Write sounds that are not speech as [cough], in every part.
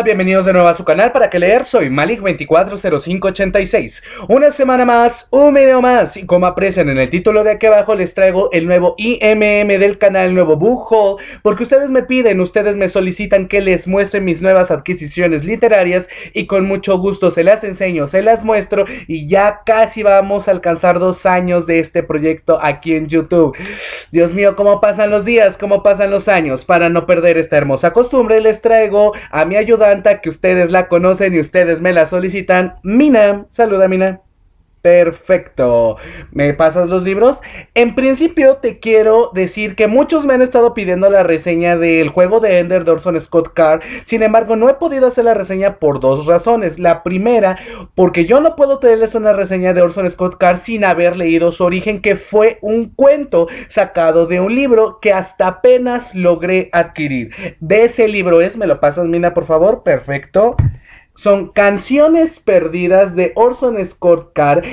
bienvenidos de nuevo a su canal para que leer, soy Malik240586 Una semana más, un video más y como aprecian en el título de aquí abajo les traigo el nuevo IMM del canal, el nuevo bujo. Porque ustedes me piden, ustedes me solicitan que les muestre mis nuevas adquisiciones literarias Y con mucho gusto se las enseño, se las muestro y ya casi vamos a alcanzar dos años de este proyecto aquí en YouTube Dios mío, cómo pasan los días, cómo pasan los años Para no perder esta hermosa costumbre les traigo a mi ayuda que ustedes la conocen y ustedes me la solicitan. Mina, saluda Mina. Perfecto. ¿Me pasas los libros? En principio te quiero decir que muchos me han estado pidiendo la reseña del juego de Ender Orson Scott Carr. Sin embargo, no he podido hacer la reseña por dos razones. La primera, porque yo no puedo tenerles una reseña de Orson Scott Carr sin haber leído su origen, que fue un cuento sacado de un libro que hasta apenas logré adquirir. De ese libro es, me lo pasas Mina, por favor. Perfecto son Canciones Perdidas de Orson Scott Card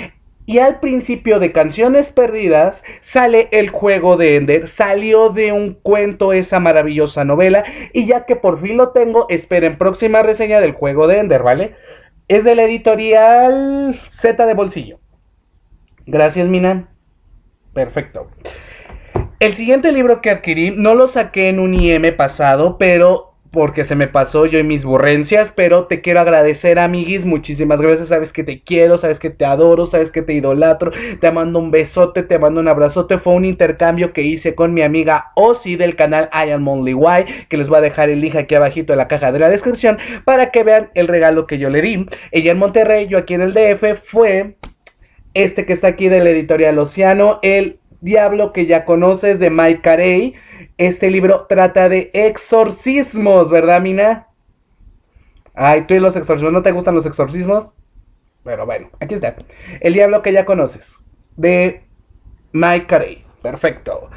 y al principio de Canciones Perdidas sale el juego de Ender. Salió de un cuento esa maravillosa novela. Y ya que por fin lo tengo, esperen próxima reseña del juego de Ender, ¿vale? Es de la editorial Z de Bolsillo. Gracias, Mina. Perfecto. El siguiente libro que adquirí no lo saqué en un IM pasado, pero porque se me pasó yo y mis burrencias, pero te quiero agradecer, amiguis, muchísimas gracias, sabes que te quiero, sabes que te adoro, sabes que te idolatro, te mando un besote, te mando un abrazote, fue un intercambio que hice con mi amiga Ozzy del canal I Am Only Why, que les voy a dejar el link aquí abajito en la caja de la descripción para que vean el regalo que yo le di. Ella en Monterrey, yo aquí en el DF, fue este que está aquí de la editorial Oceano, el diablo que ya conoces de Mike Carey. Este libro trata de exorcismos, ¿verdad, Mina? Ay, tú y los exorcismos, ¿no te gustan los exorcismos? Pero bueno, aquí está. El diablo que ya conoces de Mike Carey. Perfecto.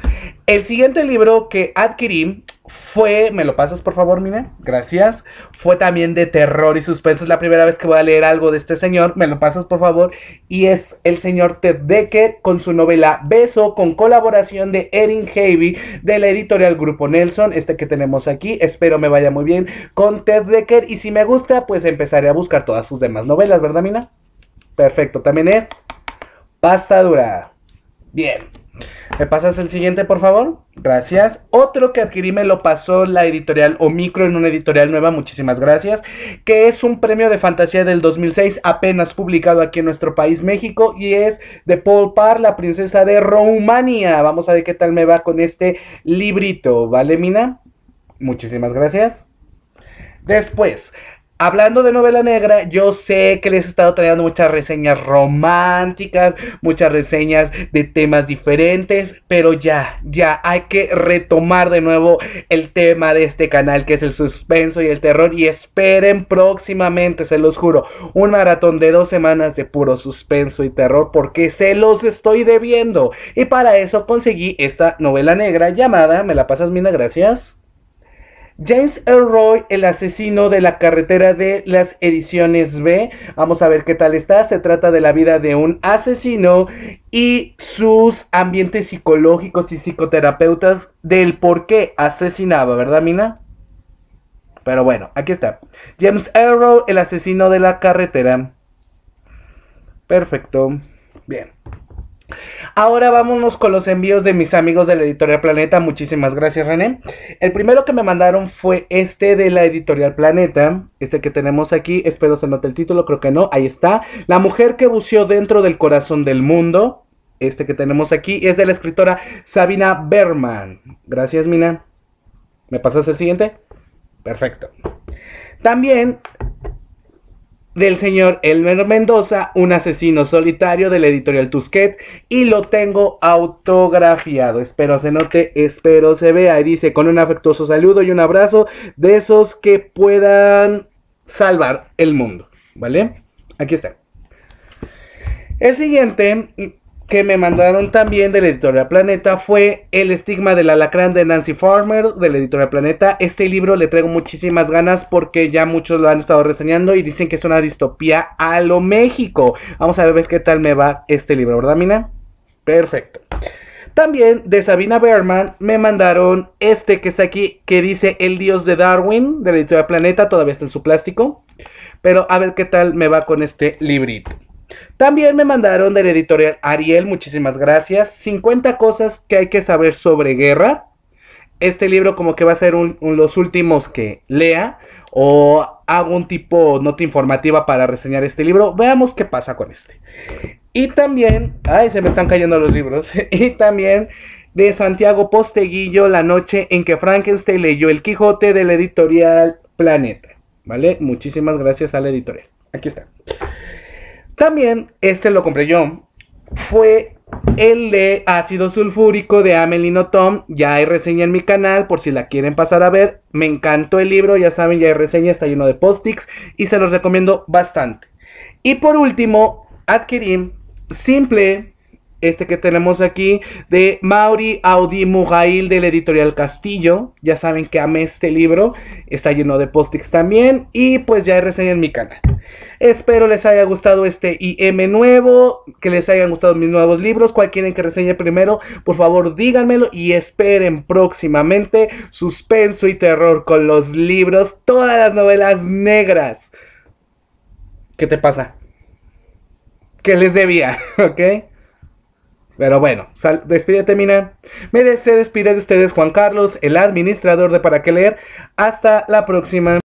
El siguiente libro que adquirí fue, me lo pasas por favor, Mina, gracias. Fue también de terror y suspenso. Es la primera vez que voy a leer algo de este señor. Me lo pasas por favor. Y es el señor Ted Decker con su novela Beso, con colaboración de Erin Heavy de la editorial Grupo Nelson, este que tenemos aquí. Espero me vaya muy bien con Ted Decker. Y si me gusta, pues empezaré a buscar todas sus demás novelas, ¿verdad, Mina? Perfecto, también es pasta dura. Bien. ¿Me pasas el siguiente, por favor? Gracias. Otro que adquirí me lo pasó la editorial micro en una editorial nueva, muchísimas gracias, que es un premio de fantasía del 2006 apenas publicado aquí en nuestro país México y es de Paul Parr, la princesa de Rumania. Vamos a ver qué tal me va con este librito, ¿vale, Mina? Muchísimas gracias. Después, hablando de novela negra, yo sé que les he estado trayendo muchas reseñas románticas, muchas reseñas de temas diferentes, pero ya, ya hay que retomar de nuevo el tema de este canal que es el suspenso y el terror y esperen próximamente, se los juro, un maratón de dos semanas de puro suspenso y terror porque se los estoy debiendo y para eso conseguí esta novela negra llamada Me la pasas mina, gracias. James Elroy, el asesino de la carretera de las ediciones B. Vamos a ver qué tal está. Se trata de la vida de un asesino y sus ambientes psicológicos y psicoterapeutas del por qué asesinaba, ¿verdad, Mina? Pero bueno, aquí está. James Elroy, el asesino de la carretera. Perfecto. Bien. Ahora vámonos con los envíos de mis amigos de la Editorial Planeta. Muchísimas gracias, René. El primero que me mandaron fue este de la Editorial Planeta. Este que tenemos aquí. Espero se note el título, creo que no. Ahí está. La mujer que buceó dentro del corazón del mundo. Este que tenemos aquí es de la escritora Sabina Berman. Gracias, Mina. ¿Me pasas el siguiente? Perfecto. También del señor Elmer Mendoza, un asesino solitario de la editorial Tusquet, y lo tengo autografiado. Espero se note, espero se vea. Y dice, con un afectuoso saludo y un abrazo de esos que puedan salvar el mundo. ¿Vale? Aquí está. El siguiente que me mandaron también de la editorial Planeta fue El estigma del alacrán de Nancy Farmer de la editorial Planeta. Este libro le traigo muchísimas ganas porque ya muchos lo han estado reseñando y dicen que es una distopía a lo México. Vamos a ver qué tal me va este libro, ¿verdad, Mina? Perfecto. También de Sabina Berman me mandaron este que está aquí que dice El dios de Darwin de la editorial Planeta, todavía está en su plástico. Pero a ver qué tal me va con este librito. También me mandaron del editorial Ariel, muchísimas gracias. 50 cosas que hay que saber sobre guerra. Este libro como que va a ser uno de los últimos que lea o hago un tipo nota informativa para reseñar este libro. Veamos qué pasa con este. Y también, ay, se me están cayendo los libros. [laughs] y también de Santiago Posteguillo, La noche en que Frankenstein leyó El Quijote de la editorial Planeta. ¿Vale? Muchísimas gracias a la editorial. Aquí está. También, este lo compré yo, fue el de ácido sulfúrico de Amelino Tom. Ya hay reseña en mi canal por si la quieren pasar a ver. Me encantó el libro, ya saben, ya hay reseña, está lleno de post-its y se los recomiendo bastante. Y por último, adquirí Simple, este que tenemos aquí, de Mauri Audi Mujail del editorial Castillo. Ya saben que amé este libro, está lleno de post-its también y pues ya hay reseña en mi canal. Espero les haya gustado este IM nuevo, que les hayan gustado mis nuevos libros. ¿Cuál quieren que reseñe primero? Por favor, díganmelo y esperen próximamente suspenso y terror con los libros, todas las novelas negras. ¿Qué te pasa? Que les debía, [laughs] ¿ok? Pero bueno, despídete, Mina. Me se despide de ustedes Juan Carlos, el administrador de Para qué leer. Hasta la próxima.